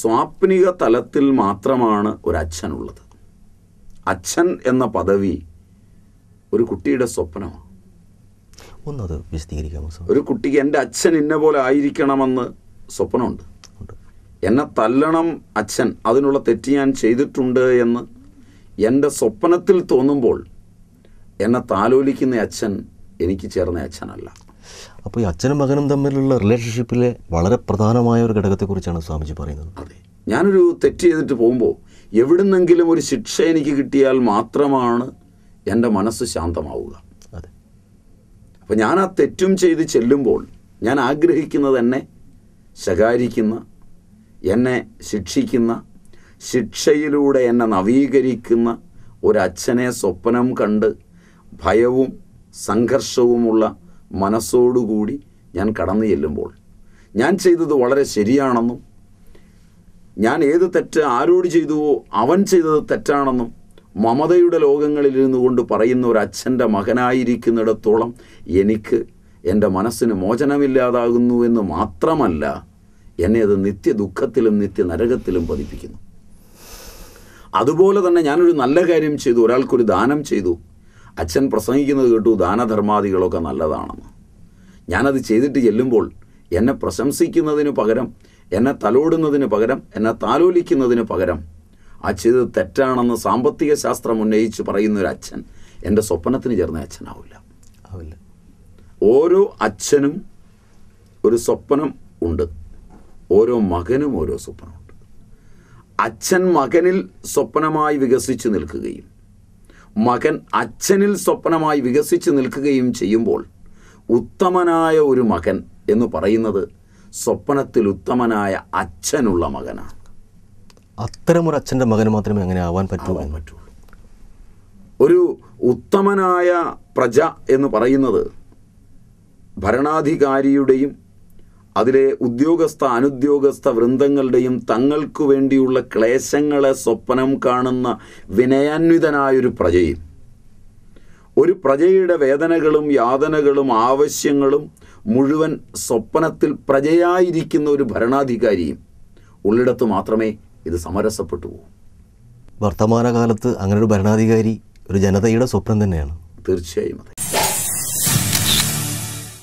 സ്വാപ്നിക തലത്തിൽ മാത്രമാണ് ഒരച്ഛനുള്ളത് അച്ഛൻ എന്ന പദവി ഒരു കുട്ടിയുടെ സ്വപ്നമാണ് ഒന്നത് വിശദീകരിക്കാമോ ഒരു കുട്ടിക്ക് എൻ്റെ അച്ഛൻ ഇന്ന പോലെ ആയിരിക്കണമെന്ന് സ്വപ്നമുണ്ട് എന്നെ തല്ലണം അച്ഛൻ അതിനുള്ള തെറ്റ് ഞാൻ ചെയ്തിട്ടുണ്ട് എന്ന് എൻ്റെ സ്വപ്നത്തിൽ തോന്നുമ്പോൾ എന്നെ താലോലിക്കുന്ന അച്ഛൻ എനിക്ക് ചേർന്ന അച്ഛനല്ല അപ്പോൾ ഈ അച്ഛനും മകനും തമ്മിലുള്ള റിലേഷൻഷിപ്പിലെ വളരെ പ്രധാനമായ ഒരു ഘടകത്തെക്കുറിച്ചാണ് സ്വാമിജി പറയുന്നത് അതെ ഞാനൊരു തെറ്റ് ചെയ്തിട്ട് പോകുമ്പോൾ എവിടുന്നെങ്കിലും ഒരു ശിക്ഷ എനിക്ക് കിട്ടിയാൽ മാത്രമാണ് എൻ്റെ മനസ്സ് ശാന്തമാവുക അതെ അപ്പോൾ ഞാൻ ആ തെറ്റും ചെയ്ത് ചെല്ലുമ്പോൾ ഞാൻ ആഗ്രഹിക്കുന്നത് എന്നെ ശകാരിക്കുന്ന എന്നെ ശിക്ഷിക്കുന്ന ശിക്ഷയിലൂടെ എന്നെ നവീകരിക്കുന്ന ഒരച്ഛനെ സ്വപ്നം കണ്ട് ഭയവും സംഘർഷവുമുള്ള മനസ്സോടുകൂടി ഞാൻ കടന്നു ചെല്ലുമ്പോൾ ഞാൻ ചെയ്തത് വളരെ ശരിയാണെന്നും ഞാൻ ഏത് തെറ്റ് ആരോട് ചെയ്തുവോ അവൻ ചെയ്തത് തെറ്റാണെന്നും മമതയുടെ ഇരുന്നു കൊണ്ട് പറയുന്ന ഒരു അച്ഛൻ്റെ മകനായിരിക്കുന്നിടത്തോളം എനിക്ക് എൻ്റെ മനസ്സിന് മോചനമില്ലാതാകുന്നു എന്ന് മാത്രമല്ല എന്നെ അത് നിത്യ ദുഃഖത്തിലും നിത്യ നരകത്തിലും പതിപ്പിക്കുന്നു അതുപോലെ തന്നെ ഞാനൊരു നല്ല കാര്യം ചെയ്തു ഒരാൾക്കൊരു ദാനം ചെയ്തു അച്ഛൻ പ്രസംഗിക്കുന്നത് കേട്ടു ദാനധർമാദികളൊക്കെ നല്ലതാണെന്ന് ഞാനത് ചെയ്തിട്ട് ചെല്ലുമ്പോൾ എന്നെ പ്രശംസിക്കുന്നതിന് പകരം എന്നെ തലോടുന്നതിന് പകരം എന്നെ താലോലിക്കുന്നതിന് പകരം ആ ചെയ്ത് തെറ്റാണെന്ന് സാമ്പത്തിക ശാസ്ത്രം ഉന്നയിച്ച് പറയുന്നൊരു അച്ഛൻ എൻ്റെ സ്വപ്നത്തിന് ചേർന്ന അച്ഛനാവില്ല ആവില്ല ഓരോ അച്ഛനും ഒരു സ്വപ്നം ഉണ്ട് ഓരോ മകനും ഓരോ സ്വപ്നമുണ്ട് അച്ഛൻ മകനിൽ സ്വപ്നമായി വികസിച്ചു നിൽക്കുകയും മകൻ അച്ഛനിൽ സ്വപ്നമായി വികസിച്ച് നിൽക്കുകയും ചെയ്യുമ്പോൾ ഉത്തമനായ ഒരു മകൻ എന്ന് പറയുന്നത് സ്വപ്നത്തിൽ ഉത്തമനായ അച്ഛനുള്ള മകനാണ് അത്തരമൊരു അച്ഛൻ്റെ മകന് മാത്രമേ അങ്ങനെ ആവാൻ പറ്റൂ പറ്റുള്ളൂ ഒരു ഉത്തമനായ പ്രജ എന്ന് പറയുന്നത് ഭരണാധികാരിയുടെയും അതിലെ ഉദ്യോഗസ്ഥ അനുദ്യോഗസ്ഥ വൃന്ദങ്ങളുടെയും തങ്ങൾക്കു വേണ്ടിയുള്ള ക്ലേശങ്ങളെ സ്വപ്നം കാണുന്ന വിനയാന്വിതനായൊരു പ്രജയിൽ ഒരു പ്രജയുടെ വേദനകളും യാതനകളും ആവശ്യങ്ങളും മുഴുവൻ സ്വപ്നത്തിൽ പ്രജയായിരിക്കുന്ന ഒരു ഭരണാധികാരിയും ഉള്ളിടത്ത് മാത്രമേ ഇത് സമരസപ്പെട്ടു പോകൂ വർത്തമാനകാലത്ത് അങ്ങനെ ഒരു ഭരണാധികാരി ഒരു ജനതയുടെ സ്വപ്നം തന്നെയാണ് തീർച്ചയായും